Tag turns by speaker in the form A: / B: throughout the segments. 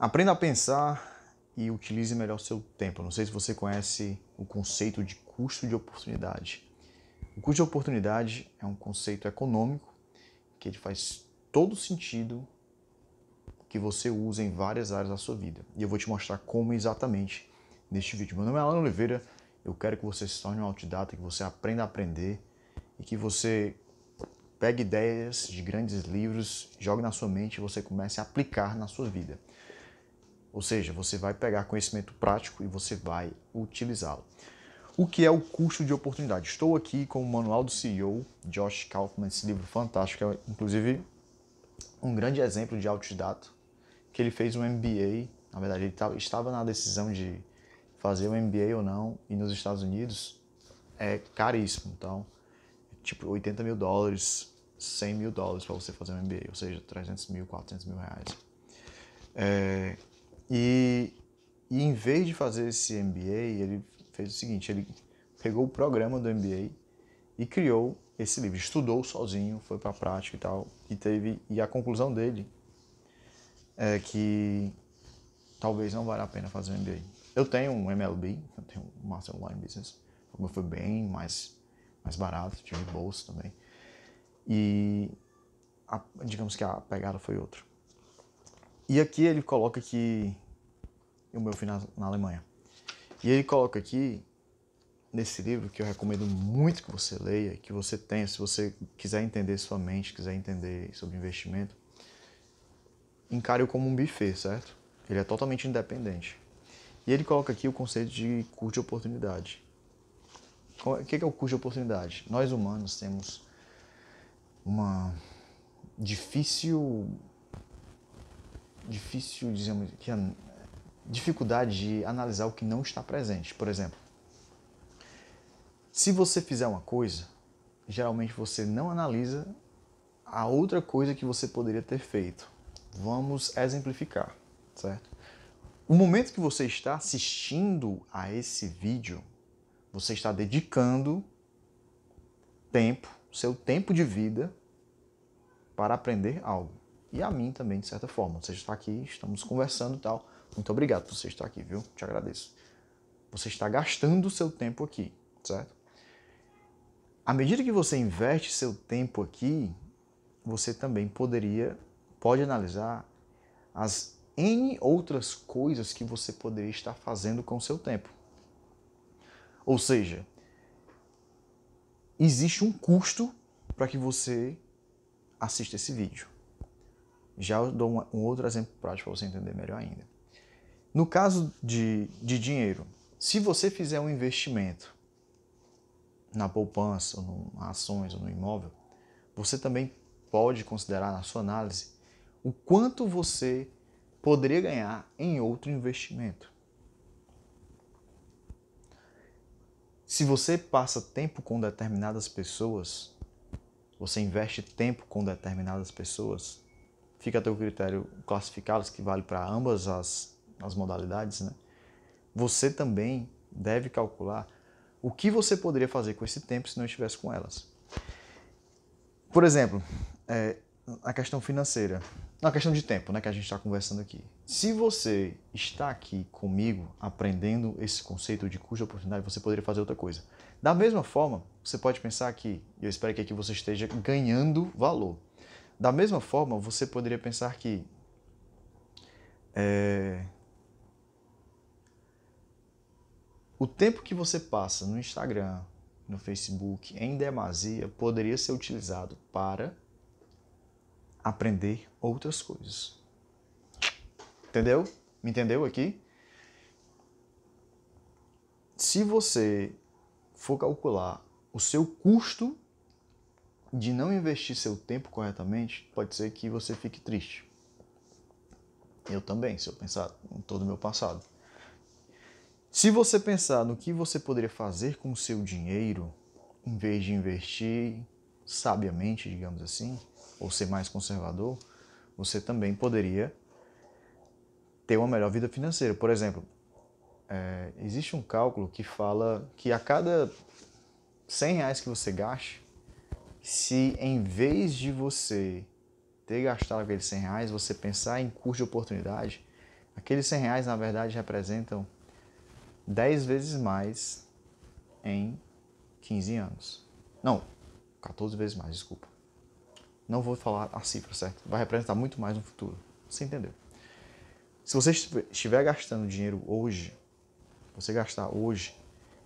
A: Aprenda a pensar e utilize melhor o seu tempo. Não sei se você conhece o conceito de custo de oportunidade. O custo de oportunidade é um conceito econômico que ele faz todo sentido que você use em várias áreas da sua vida. E eu vou te mostrar como exatamente neste vídeo. Meu nome é Alan Oliveira, eu quero que você se torne um autodidata, que você aprenda a aprender e que você pegue ideias de grandes livros, jogue na sua mente e você comece a aplicar na sua vida. Ou seja, você vai pegar conhecimento prático e você vai utilizá-lo. O que é o custo de oportunidade? Estou aqui com o Manual do CEO, Josh Kaufman, esse livro fantástico, que é inclusive um grande exemplo de autodidata, que ele fez um MBA, na verdade ele estava na decisão de fazer um MBA ou não, e nos Estados Unidos é caríssimo, então, tipo 80 mil dólares, 100 mil dólares para você fazer um MBA, ou seja, 300 mil, 400 mil reais. É, e, e em vez de fazer esse MBA, ele fez o seguinte: ele pegou o programa do MBA e criou esse livro. Estudou sozinho, foi para a prática e tal, e teve e a conclusão dele é que talvez não valha a pena fazer um MBA. Eu tenho um MLB, eu tenho um Master Online Business, o foi bem mais mais barato, tive bolsa também. E a, digamos que a pegada foi outra. E aqui ele coloca que o meu final na, Alemanha. E ele coloca aqui nesse livro que eu recomendo muito que você leia, que você tenha, se você quiser entender sua mente, quiser entender sobre investimento, encare-o como um buffet, certo? Ele é totalmente independente. E ele coloca aqui o conceito de custo de oportunidade. O que é o custo de oportunidade? Nós humanos temos uma difícil difícil, dizemos, que a dificuldade de analisar o que não está presente. Por exemplo, se você fizer uma coisa, geralmente você não analisa a outra coisa que você poderia ter feito. Vamos exemplificar, certo? O momento que você está assistindo a esse vídeo, você está dedicando tempo, seu tempo de vida para aprender algo e a mim também, de certa forma. Você está aqui, estamos conversando e tal. Muito obrigado por você estar aqui, viu? Te agradeço. Você está gastando o seu tempo aqui, certo? À medida que você investe seu tempo aqui, você também poderia, pode analisar as N outras coisas que você poderia estar fazendo com o seu tempo. Ou seja, existe um custo para que você assista esse vídeo. Já eu dou um outro exemplo prático para você entender melhor ainda. No caso de, de dinheiro, se você fizer um investimento na poupança, ou em ações, ou no imóvel, você também pode considerar na sua análise o quanto você poderia ganhar em outro investimento. Se você passa tempo com determinadas pessoas, você investe tempo com determinadas pessoas, fica a teu critério classificá-los, que vale para ambas as, as modalidades, né? você também deve calcular o que você poderia fazer com esse tempo se não estivesse com elas. Por exemplo, é, a questão financeira, na questão de tempo né, que a gente está conversando aqui. Se você está aqui comigo aprendendo esse conceito de custo de oportunidade, você poderia fazer outra coisa. Da mesma forma, você pode pensar que, eu espero que aqui você esteja ganhando valor. Da mesma forma, você poderia pensar que é, o tempo que você passa no Instagram, no Facebook, em demasia, poderia ser utilizado para aprender outras coisas. Entendeu? Me entendeu aqui? Se você for calcular o seu custo de não investir seu tempo corretamente, pode ser que você fique triste. Eu também, se eu pensar em todo o meu passado. Se você pensar no que você poderia fazer com o seu dinheiro, em vez de investir sabiamente, digamos assim, ou ser mais conservador, você também poderia ter uma melhor vida financeira. Por exemplo, é, existe um cálculo que fala que a cada 100 reais que você gaste, se em vez de você ter gastado aqueles 100 reais, você pensar em custo de oportunidade, aqueles 100 reais na verdade representam 10 vezes mais em 15 anos. Não, 14 vezes mais, desculpa. Não vou falar a cifra, certo? Vai representar muito mais no futuro. Você entendeu? Se você estiver gastando dinheiro hoje, você gastar hoje,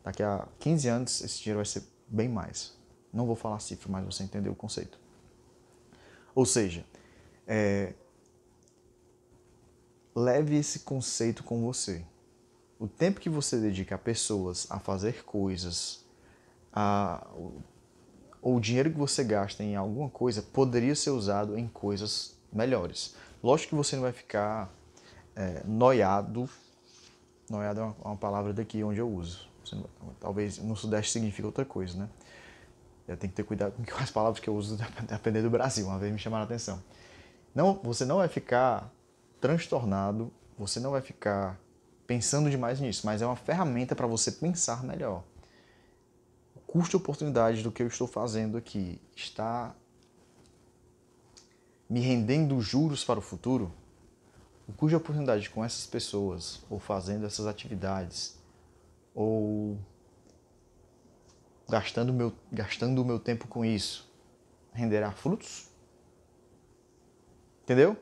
A: daqui a 15 anos esse dinheiro vai ser bem mais. Não vou falar cifra, mas você entendeu o conceito. Ou seja, é... leve esse conceito com você. O tempo que você dedica a pessoas, a fazer coisas, a... ou o dinheiro que você gasta em alguma coisa poderia ser usado em coisas melhores. Lógico que você não vai ficar é, noiado. Noiado é uma, uma palavra daqui onde eu uso. Talvez no Sudeste significa outra coisa, né? Eu tenho que ter cuidado com as palavras que eu uso, dependendo do Brasil. Uma vez me chamaram a atenção. Não, você não vai ficar transtornado, você não vai ficar pensando demais nisso, mas é uma ferramenta para você pensar melhor. O custo oportunidade do que eu estou fazendo aqui está me rendendo juros para o futuro? O custo de oportunidade com essas pessoas, ou fazendo essas atividades, ou gastando, meu, gastando o meu tempo com isso, renderá frutos? Entendeu?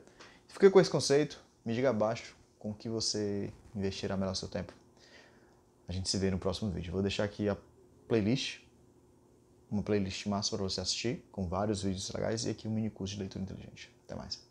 A: Fica com esse conceito, me diga abaixo com que você investirá melhor seu tempo. A gente se vê no próximo vídeo. Vou deixar aqui a playlist, uma playlist massa para você assistir, com vários vídeos legais e aqui um mini curso de leitura inteligente. Até mais.